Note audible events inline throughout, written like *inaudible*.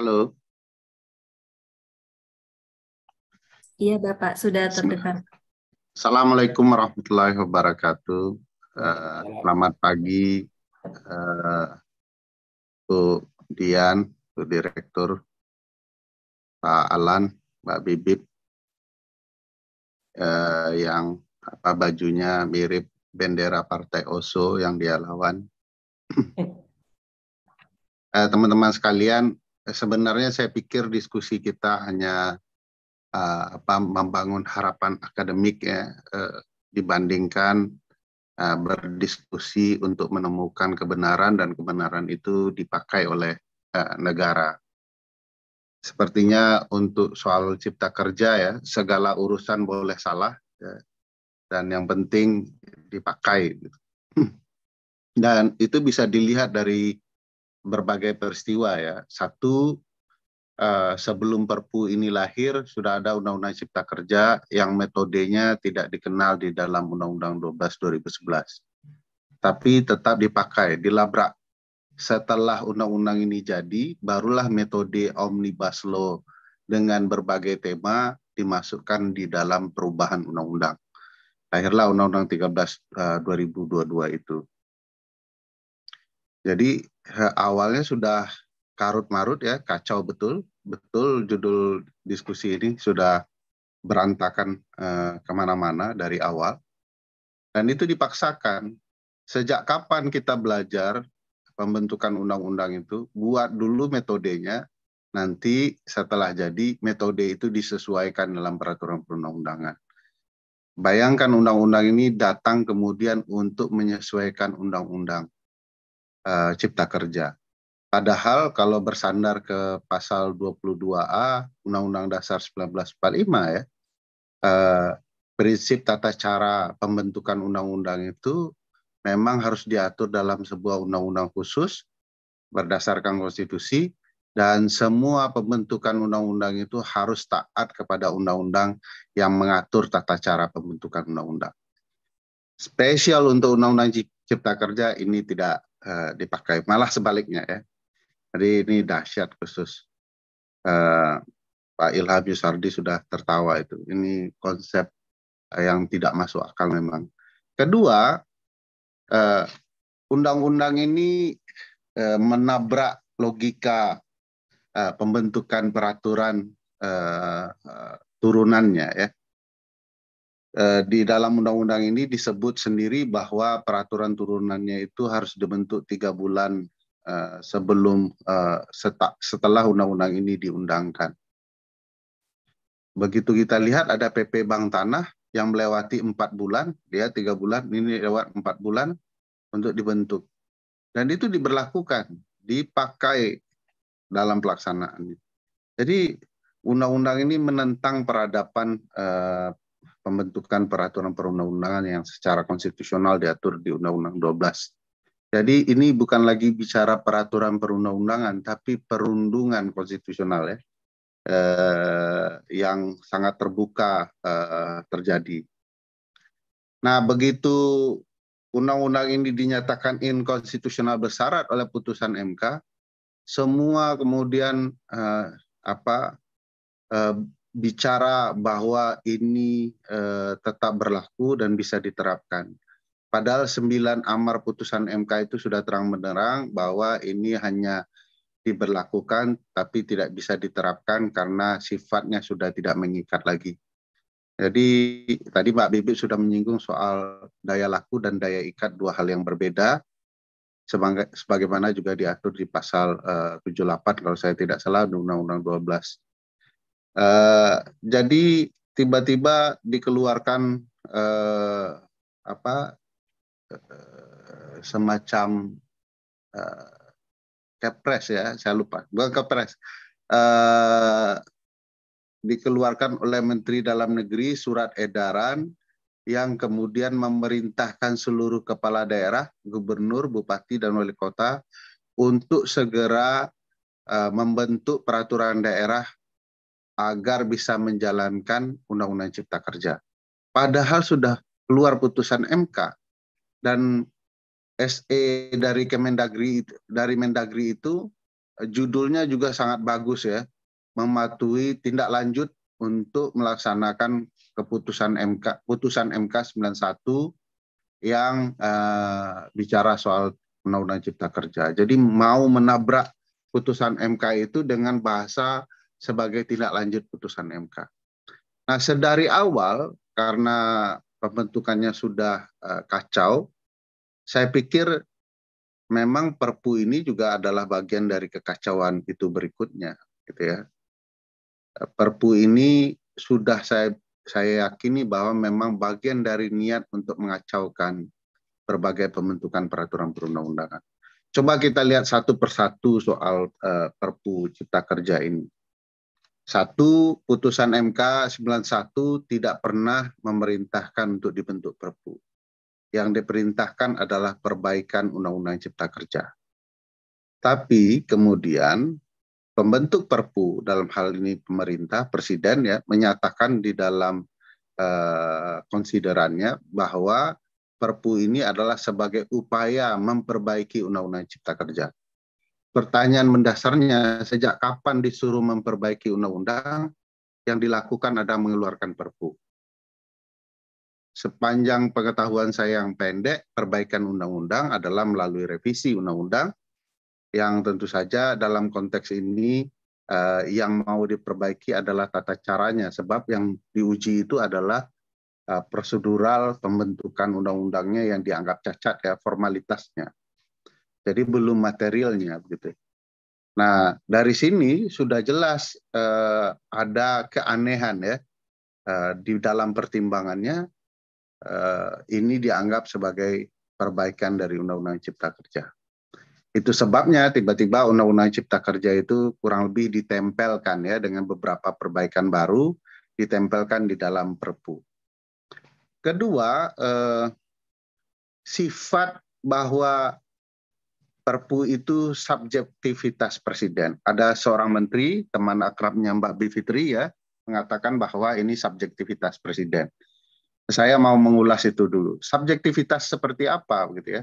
Halo. Iya Bapak, sudah terdengar. Assalamualaikum warahmatullahi wabarakatuh. Eh, selamat pagi uh, Bu Dian, Bu Direktur, Pak Alan, Mbak Bibip, eh, yang apa bajunya mirip bendera Partai Oso yang dia lawan. Teman-teman sekalian, sebenarnya saya pikir diskusi kita hanya uh, apa membangun harapan akademik ya uh, dibandingkan uh, berdiskusi untuk menemukan kebenaran dan kebenaran itu dipakai oleh uh, negara. Sepertinya untuk soal cipta kerja ya segala urusan boleh salah ya, dan yang penting dipakai. Gitu. *clears throat* Dan itu bisa dilihat dari berbagai peristiwa ya. Satu eh, sebelum Perpu ini lahir sudah ada Undang-Undang Cipta Kerja yang metodenya tidak dikenal di dalam Undang-Undang 12 2011. Tapi tetap dipakai, dilabrak. Setelah undang-undang ini jadi, barulah metode omnibus law dengan berbagai tema dimasukkan di dalam perubahan undang-undang. akhirlah Undang-Undang 13 2022 eh, itu. Jadi awalnya sudah karut marut ya, kacau betul, betul judul diskusi ini sudah berantakan eh, kemana-mana dari awal. Dan itu dipaksakan. Sejak kapan kita belajar pembentukan undang-undang itu? Buat dulu metodenya, nanti setelah jadi metode itu disesuaikan dalam peraturan perundang-undangan. Bayangkan undang-undang ini datang kemudian untuk menyesuaikan undang-undang uh, Cipta Kerja. Padahal kalau bersandar ke pasal 22A Undang-Undang Dasar 1945 ya, uh, prinsip tata cara pembentukan undang-undang itu memang harus diatur dalam sebuah undang-undang khusus berdasarkan konstitusi dan semua pembentukan undang-undang itu harus taat kepada undang-undang yang mengatur tata cara pembentukan undang-undang. Spesial untuk undang-undang cipta kerja ini tidak uh, dipakai, malah sebaliknya ya. Jadi ini dahsyat khusus. Uh, Pak Ilham Yusardi sudah tertawa itu. Ini konsep yang tidak masuk akal memang. Kedua, undang eh, undang-undang ini uh, menabrak logika uh, pembentukan peraturan turunannya ya. Eh, di dalam undang-undang ini disebut sendiri bahwa peraturan turunannya itu harus dibentuk tiga bulan eh, sebelum eh, setelah undang-undang ini diundangkan. Begitu kita lihat ada PP Bank Tanah yang melewati empat bulan, dia tiga bulan, ini lewat empat bulan untuk dibentuk. Dan itu diberlakukan, dipakai dalam pelaksanaan. Jadi undang-undang ini menentang peradaban uh, pembentukan peraturan perundang-undangan yang secara konstitusional diatur di Undang-Undang 12. Jadi ini bukan lagi bicara peraturan perundang-undangan, tapi perundungan konstitusional ya, eh, yang sangat terbuka eh, terjadi. Nah begitu undang-undang ini dinyatakan inkonstitusional bersyarat oleh putusan MK, semua kemudian eh, apa eh, bicara bahwa ini eh, tetap berlaku dan bisa diterapkan. Padahal sembilan amar putusan MK itu sudah terang benderang bahwa ini hanya diberlakukan tapi tidak bisa diterapkan karena sifatnya sudah tidak mengikat lagi. Jadi tadi Mbak Bibi sudah menyinggung soal daya laku dan daya ikat dua hal yang berbeda sebagaimana juga diatur di pasal eh, uh, 78 kalau saya tidak salah Undang-Undang 12 Eh, jadi tiba-tiba dikeluarkan uh, apa uh, semacam uh, kepres ya, saya lupa, bukan kepres. Uh, dikeluarkan oleh Menteri Dalam Negeri surat edaran yang kemudian memerintahkan seluruh kepala daerah, gubernur, bupati, dan wali kota untuk segera uh, membentuk peraturan daerah agar bisa menjalankan Undang-Undang Cipta Kerja. Padahal sudah keluar putusan MK dan SE dari Kemendagri dari Mendagri itu judulnya juga sangat bagus ya, mematuhi tindak lanjut untuk melaksanakan keputusan MK putusan MK 91 yang uh, bicara soal undang-undang cipta kerja. Jadi mau menabrak putusan MK itu dengan bahasa sebagai tindak lanjut putusan MK. Nah, sedari awal karena pembentukannya sudah eh, kacau, saya pikir memang Perpu ini juga adalah bagian dari kekacauan itu berikutnya, gitu ya. Perpu ini sudah saya saya yakini bahwa memang bagian dari niat untuk mengacaukan berbagai pembentukan peraturan perundang-undangan. Coba kita lihat satu persatu soal uh, Perpu Cipta Kerja ini. Satu, putusan MK 91 tidak pernah memerintahkan untuk dibentuk perpu. Yang diperintahkan adalah perbaikan Undang-Undang Cipta Kerja. Tapi kemudian pembentuk perpu dalam hal ini pemerintah, presiden ya menyatakan di dalam eh, konsiderannya bahwa perpu ini adalah sebagai upaya memperbaiki Undang-Undang Cipta Kerja pertanyaan mendasarnya sejak kapan disuruh memperbaiki undang-undang yang dilakukan ada mengeluarkan perpu. Sepanjang pengetahuan saya yang pendek, perbaikan undang-undang adalah melalui revisi undang-undang yang tentu saja dalam konteks ini eh, yang mau diperbaiki adalah tata caranya sebab yang diuji itu adalah eh, prosedural pembentukan undang-undangnya yang dianggap cacat ya formalitasnya jadi belum materialnya begitu. Nah, dari sini sudah jelas eh, ada keanehan ya eh, di dalam pertimbangannya eh, ini dianggap sebagai perbaikan dari Undang-Undang Cipta Kerja. Itu sebabnya tiba-tiba Undang-Undang Cipta Kerja itu kurang lebih ditempelkan ya dengan beberapa perbaikan baru ditempelkan di dalam Perpu. Kedua, eh, sifat bahwa Perpu itu subjektivitas presiden. Ada seorang menteri, teman akrabnya Mbak Bivitri ya, mengatakan bahwa ini subjektivitas presiden. Saya mau mengulas itu dulu. Subjektivitas seperti apa gitu ya?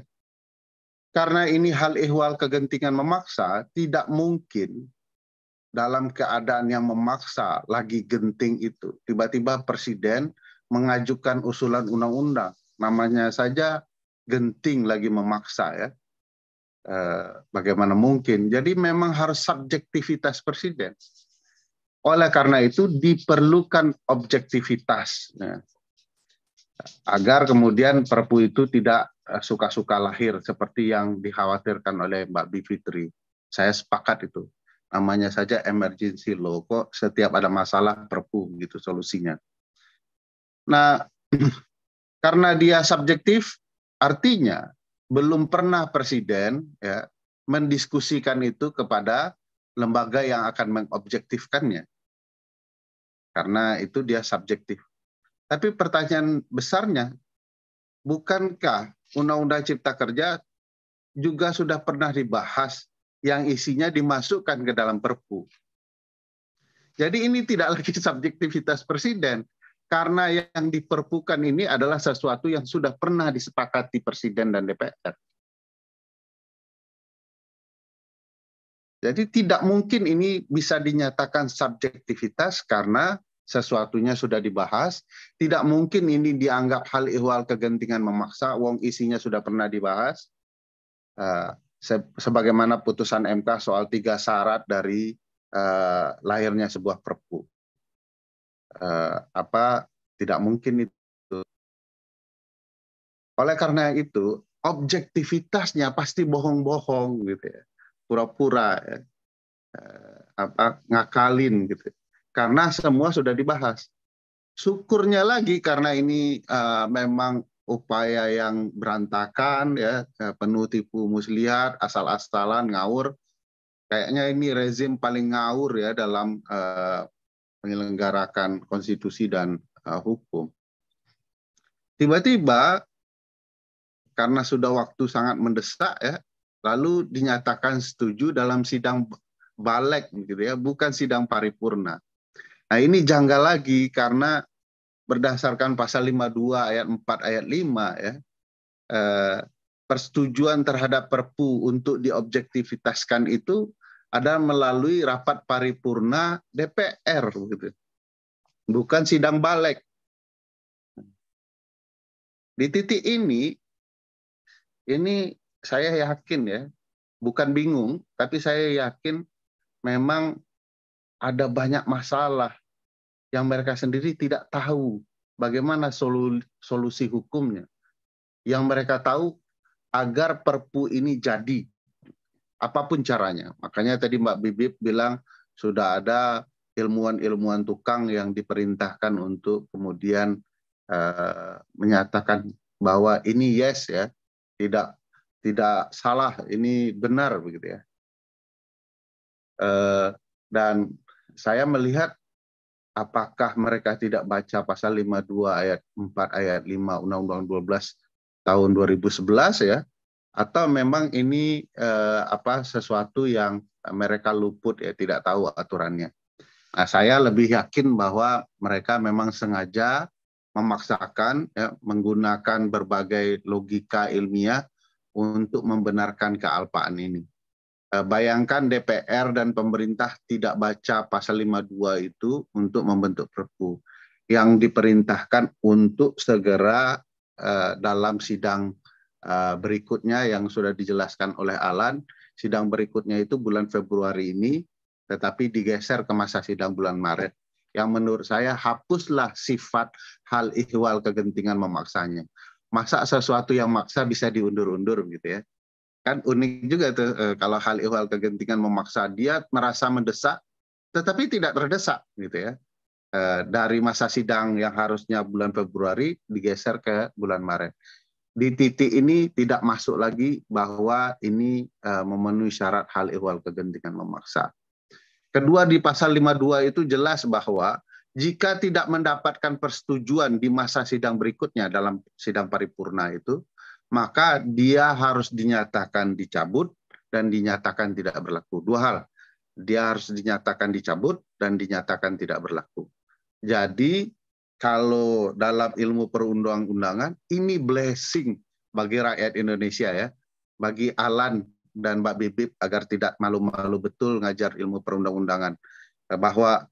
Karena ini hal ihwal kegentingan memaksa, tidak mungkin dalam keadaan yang memaksa lagi genting itu. Tiba-tiba presiden mengajukan usulan undang-undang. Namanya saja genting lagi memaksa ya. Eh, bagaimana mungkin. Jadi memang harus subjektivitas presiden. Oleh karena itu diperlukan objektivitas ya. agar kemudian Perpu itu tidak eh, suka-suka lahir seperti yang dikhawatirkan oleh Mbak Bivitri. Saya sepakat itu. Namanya saja emergency law kok setiap ada masalah Perpu gitu solusinya. Nah, *clears throat* karena dia subjektif artinya belum pernah presiden ya mendiskusikan itu kepada lembaga yang akan mengobjektifkannya. Karena itu dia subjektif. Tapi pertanyaan besarnya, bukankah Undang-Undang Cipta Kerja juga sudah pernah dibahas yang isinya dimasukkan ke dalam Perpu? Jadi ini tidak *laughs* lagi subjektivitas presiden, karena yang diperpukan ini adalah sesuatu yang sudah pernah disepakati Presiden dan DPR. Jadi tidak mungkin ini bisa dinyatakan subjektivitas karena sesuatunya sudah dibahas. Tidak mungkin ini dianggap hal ihwal kegentingan memaksa, wong isinya sudah pernah dibahas. Eh, sebagaimana putusan MK soal tiga syarat dari eh, lahirnya sebuah perpu eh, apa tidak mungkin itu. Oleh karena itu, objektivitasnya pasti bohong-bohong gitu ya. Pura-pura ya. Eh, apa ngakalin gitu. Karena semua sudah dibahas. Syukurnya lagi karena ini eh, memang upaya yang berantakan ya eh, penuh tipu muslihat asal-asalan ngawur kayaknya ini rezim paling ngawur ya dalam uh, menyelenggarakan konstitusi dan uh, hukum. Tiba-tiba karena sudah waktu sangat mendesak ya, lalu dinyatakan setuju dalam sidang balik, gitu ya, bukan sidang paripurna. Nah, ini janggal lagi karena berdasarkan pasal 52 ayat 4 ayat 5 ya. Eh, persetujuan terhadap Perpu untuk diobjektivitaskan itu ada melalui rapat paripurna DPR gitu. Bukan sidang balik. Di titik ini ini saya yakin ya, bukan bingung, tapi saya yakin memang ada banyak masalah yang mereka sendiri tidak tahu bagaimana solusi hukumnya. Yang mereka tahu agar perpu ini jadi apapun caranya. Makanya tadi Mbak Bibip bilang sudah ada ilmuwan-ilmuwan tukang yang diperintahkan untuk kemudian uh, menyatakan bahwa ini yes ya, tidak tidak salah, ini benar begitu ya. Uh, dan saya melihat apakah mereka tidak baca pasal 52 ayat 4 ayat 5 Undang-Undang 12 tahun 2011 ya atau memang ini eh, apa sesuatu yang mereka luput ya tidak tahu aturannya. Nah, saya lebih yakin bahwa mereka memang sengaja memaksakan ya, menggunakan berbagai logika ilmiah untuk membenarkan kealpaan ini. Eh, bayangkan DPR dan pemerintah tidak baca pasal 52 itu untuk membentuk Perpu yang diperintahkan untuk segera eh, dalam sidang Eh, berikutnya yang sudah dijelaskan oleh Alan, sidang berikutnya itu bulan Februari ini, tetapi digeser ke masa sidang bulan Maret. Yang menurut saya hapuslah sifat hal ihwal kegentingan memaksanya. Masa sesuatu yang maksa bisa diundur-undur gitu ya. Kan unik juga tuh eh, kalau hal ihwal kegentingan memaksa dia merasa mendesak, tetapi tidak terdesak gitu ya. Eh, dari masa sidang yang harusnya bulan Februari digeser ke bulan Maret di titik ini tidak masuk lagi bahwa ini uh, memenuhi syarat hal ihwal kegentingan memaksa. Kedua di pasal 52 itu jelas bahwa jika tidak mendapatkan persetujuan di masa sidang berikutnya dalam sidang paripurna itu, maka dia harus dinyatakan dicabut dan dinyatakan tidak berlaku. Dua hal. Dia harus dinyatakan dicabut dan dinyatakan tidak berlaku. Jadi kalau dalam ilmu perundang-undangan ini blessing bagi rakyat Indonesia ya, bagi Alan dan Mbak Bibip agar tidak malu-malu betul ngajar ilmu perundang-undangan bahwa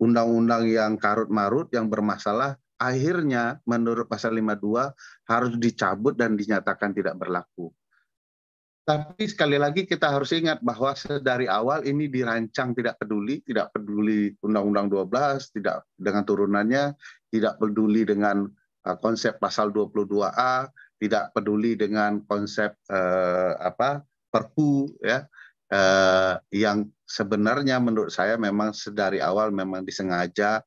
undang-undang yang karut marut yang bermasalah akhirnya menurut pasal 52 harus dicabut dan dinyatakan tidak berlaku. Tapi sekali lagi kita harus ingat bahwa dari awal ini dirancang tidak peduli, tidak peduli Undang-Undang 12, tidak dengan turunannya, tidak peduli dengan uh, konsep pasal 22A, tidak peduli dengan konsep uh, apa Perpu ya uh, yang sebenarnya menurut saya memang sedari awal memang disengaja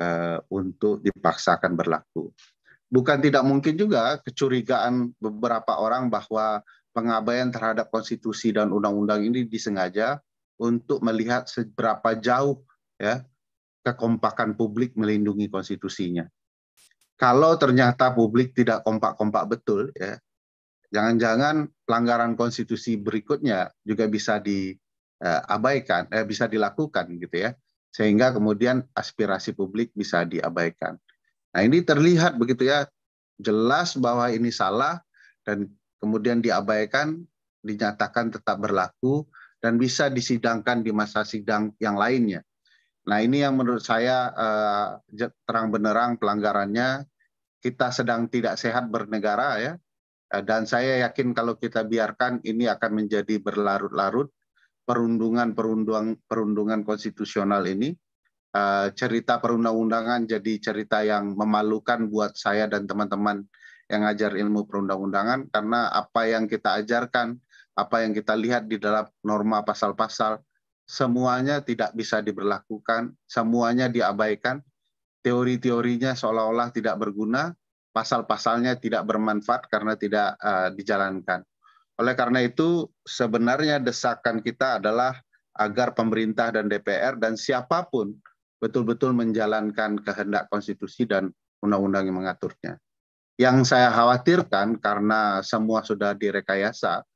uh, untuk dipaksakan berlaku. Bukan tidak mungkin juga kecurigaan beberapa orang bahwa pengabaian terhadap konstitusi dan undang-undang ini disengaja untuk melihat seberapa jauh ya kekompakan publik melindungi konstitusinya. Kalau ternyata publik tidak kompak-kompak betul ya, jangan-jangan pelanggaran konstitusi berikutnya juga bisa diabaikan, eh, eh, bisa dilakukan gitu ya, sehingga kemudian aspirasi publik bisa diabaikan. Nah ini terlihat begitu ya, jelas bahwa ini salah dan kemudian diabaikan, dinyatakan tetap berlaku, dan bisa disidangkan di masa sidang yang lainnya. Nah ini yang menurut saya uh, terang benerang pelanggarannya, kita sedang tidak sehat bernegara ya, eh, dan saya yakin kalau kita biarkan ini akan menjadi berlarut-larut perundungan perundungan perundungan konstitusional ini eh, cerita perundang-undangan jadi cerita yang memalukan buat saya dan teman-teman yang ngajar ilmu perundang-undangan karena apa yang kita ajarkan, apa yang kita lihat di dalam norma pasal-pasal, semuanya tidak bisa diberlakukan, semuanya diabaikan, teori-teorinya seolah-olah tidak berguna, pasal-pasalnya tidak bermanfaat karena tidak uh, dijalankan. Oleh karena itu, sebenarnya desakan kita adalah agar pemerintah dan DPR dan siapapun betul-betul menjalankan kehendak konstitusi dan undang-undang yang mengaturnya. Yang saya khawatirkan karena semua sudah direkayasa,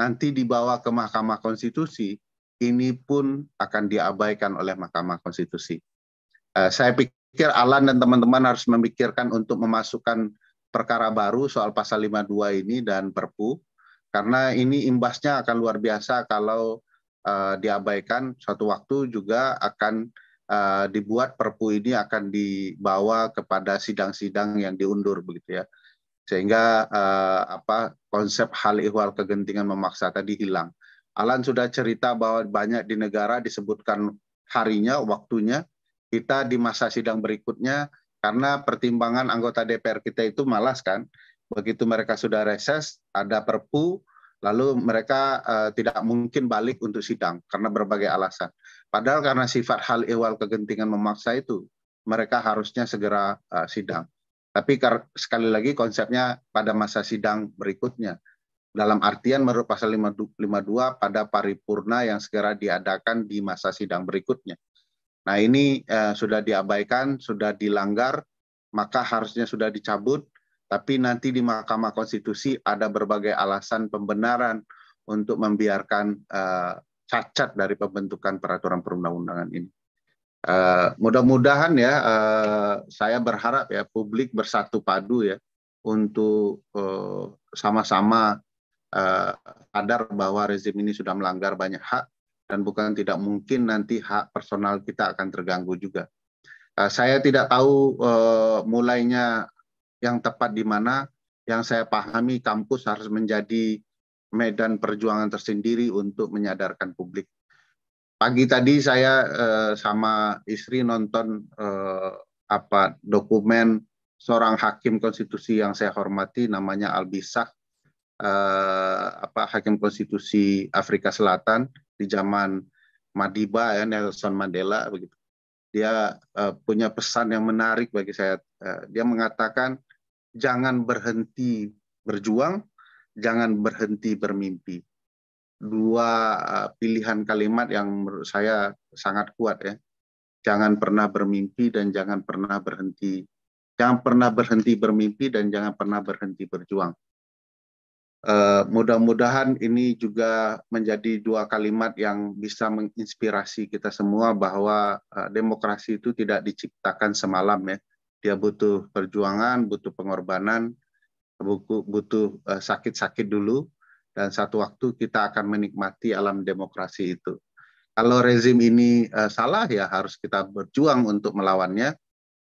nanti dibawa ke Mahkamah Konstitusi, ini pun akan diabaikan oleh Mahkamah Konstitusi. Eh, saya pikir Alan dan teman-teman harus memikirkan untuk memasukkan perkara baru soal Pasal 52 ini dan Perpu, karena ini imbasnya akan luar biasa kalau eh, diabaikan, suatu waktu juga akan Eh, dibuat Perpu ini akan dibawa kepada sidang-sidang yang diundur begitu ya. Sehingga uh, apa konsep hal ihwal kegentingan memaksa tadi hilang. Alan sudah cerita bahwa banyak di negara disebutkan harinya, waktunya. Kita di masa sidang berikutnya karena pertimbangan anggota DPR kita itu malas kan. Begitu mereka sudah reses, ada perpu, lalu mereka uh, tidak mungkin balik untuk sidang karena berbagai alasan. Padahal karena sifat hal ewal kegentingan memaksa itu, mereka harusnya segera uh, sidang. Tapi sekali lagi konsepnya pada masa sidang berikutnya. Dalam artian menurut pasal 52 pada paripurna yang segera diadakan di masa sidang berikutnya. Nah ini eh, sudah diabaikan, sudah dilanggar, maka harusnya sudah dicabut. Tapi nanti di Mahkamah Konstitusi ada berbagai alasan pembenaran untuk membiarkan eh, cacat dari pembentukan peraturan perundang-undangan ini. Uh, mudah-mudahan ya uh, saya berharap ya publik bersatu padu ya untuk uh, sama-sama uh, sadar bahwa rezim ini sudah melanggar banyak hak dan bukan tidak mungkin nanti hak personal kita akan terganggu juga. Uh, saya tidak tahu uh, mulainya yang tepat di mana. Yang saya pahami kampus harus menjadi medan perjuangan tersendiri untuk menyadarkan publik. Pagi tadi saya eh, sama istri nonton eh, apa dokumen seorang hakim konstitusi yang saya hormati namanya Al eh, apa hakim konstitusi Afrika Selatan di zaman Madiba ya Nelson Mandela begitu. Dia eh, punya pesan yang menarik bagi saya. Eh, dia mengatakan jangan berhenti berjuang jangan berhenti bermimpi. Dua eh, pilihan kalimat yang menurut saya sangat kuat ya. Jangan pernah bermimpi dan jangan pernah berhenti. Jangan pernah berhenti bermimpi dan jangan pernah berhenti berjuang. Uh, mudah-mudahan ini juga menjadi dua kalimat yang bisa menginspirasi kita semua bahwa uh, demokrasi itu tidak diciptakan semalam ya. Dia butuh perjuangan, butuh pengorbanan, butuh eh, sakit-sakit dulu dan satu waktu kita akan menikmati alam demokrasi itu. Kalau rezim ini eh, salah ya harus kita berjuang untuk melawannya.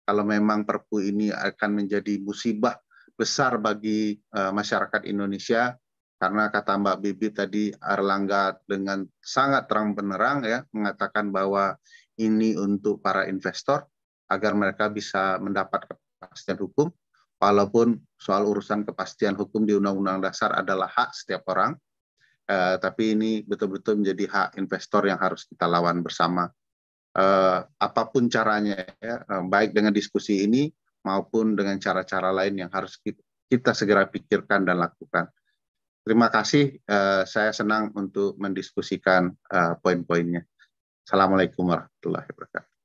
Kalau memang Perpu ini akan menjadi musibah besar bagi eh, masyarakat Indonesia karena kata Mbak Bibi tadi Erlangga dengan sangat terang benerang ya mengatakan bahwa ini untuk para investor agar mereka bisa mendapat kepastian hukum Walaupun soal urusan kepastian hukum di Undang-Undang Dasar adalah hak setiap orang, eh, tapi ini betul-betul menjadi hak investor yang harus kita lawan bersama. Eh, apapun caranya, ya, eh, baik dengan diskusi ini maupun dengan cara-cara lain yang harus kita, kita segera pikirkan dan lakukan. Terima kasih, eh, saya senang untuk mendiskusikan eh, poin-poinnya. Assalamualaikum warahmatullahi wabarakatuh.